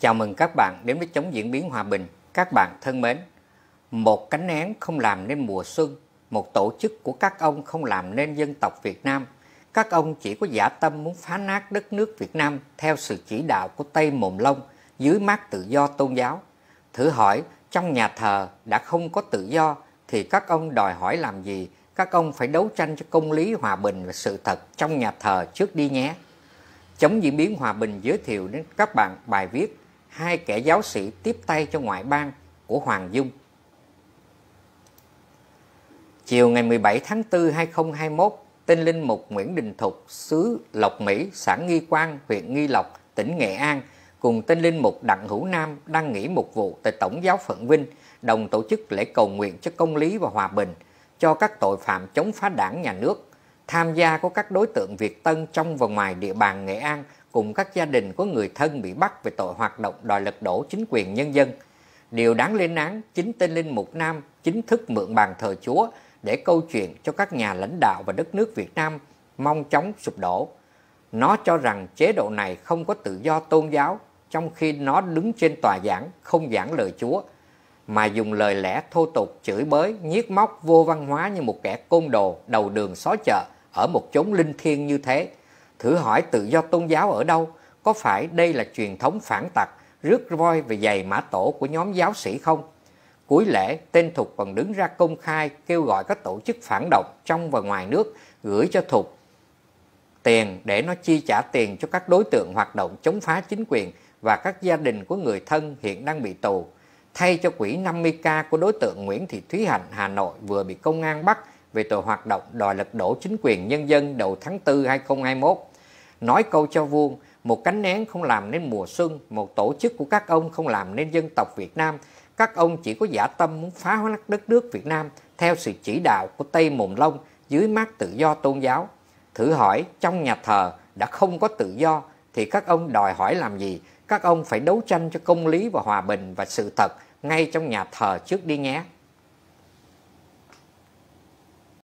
Chào mừng các bạn đến với Chống Diễn biến Hòa bình. Các bạn thân mến, một cánh én không làm nên mùa xuân, một tổ chức của các ông không làm nên dân tộc Việt Nam. Các ông chỉ có giả tâm muốn phá nát đất nước Việt Nam theo sự chỉ đạo của Tây Mồm Long dưới mát tự do tôn giáo. Thử hỏi, trong nhà thờ đã không có tự do thì các ông đòi hỏi làm gì? Các ông phải đấu tranh cho công lý hòa bình và sự thật trong nhà thờ trước đi nhé. Chống diễn biến hòa bình giới thiệu đến các bạn bài viết hai kẻ giáo sĩ tiếp tay cho ngoại bang của Hoàng Dung. Chiều ngày 17 tháng 4 2021, tên linh mục Nguyễn Đình Thục, xứ Lộc Mỹ, xã Nghi Quang, huyện Nghi Lộc, tỉnh Nghệ An, cùng tên linh mục Đặng Hữu Nam đang nghỉ một vụ tại Tổng giáo phận Vinh, đồng tổ chức lễ cầu nguyện cho công lý và hòa bình, cho các tội phạm chống phá đảng nhà nước, tham gia của các đối tượng Việt Tân trong và ngoài địa bàn Nghệ An cùng các gia đình có người thân bị bắt về tội hoạt động đòi lật đổ chính quyền nhân dân. Điều đáng lên án, chính tên Linh Mục Nam chính thức mượn bàn thờ Chúa để câu chuyện cho các nhà lãnh đạo và đất nước Việt Nam mong chóng sụp đổ. Nó cho rằng chế độ này không có tự do tôn giáo, trong khi nó đứng trên tòa giảng không giảng lời Chúa, mà dùng lời lẽ thô tục chửi bới, nhiếc móc vô văn hóa như một kẻ côn đồ đầu đường xó chợ – ở một chốn linh thiêng như thế. Thử hỏi tự do tôn giáo ở đâu? Có phải đây là truyền thống phản tặc, rước voi về giày mã tổ của nhóm giáo sĩ không? Cuối lễ, tên Thục còn đứng ra công khai kêu gọi các tổ chức phản động trong và ngoài nước gửi cho Thục tiền để nó chi trả tiền cho các đối tượng hoạt động chống phá chính quyền và các gia đình của người thân hiện đang bị tù, thay cho quỹ 50k của đối tượng Nguyễn Thị Thúy Hạnh Hà Nội vừa bị công an bắt về tội hoạt động đòi lật đổ chính quyền nhân dân đầu tháng 4 2021. Nói câu cho vuông, một cánh nén không làm nên mùa xuân, một tổ chức của các ông không làm nên dân tộc Việt Nam. Các ông chỉ có giả tâm muốn phá hoại đất nước Việt Nam theo sự chỉ đạo của Tây Mồm Long dưới mát tự do tôn giáo. Thử hỏi, trong nhà thờ đã không có tự do thì các ông đòi hỏi làm gì? Các ông phải đấu tranh cho công lý và hòa bình và sự thật ngay trong nhà thờ trước đi nhé.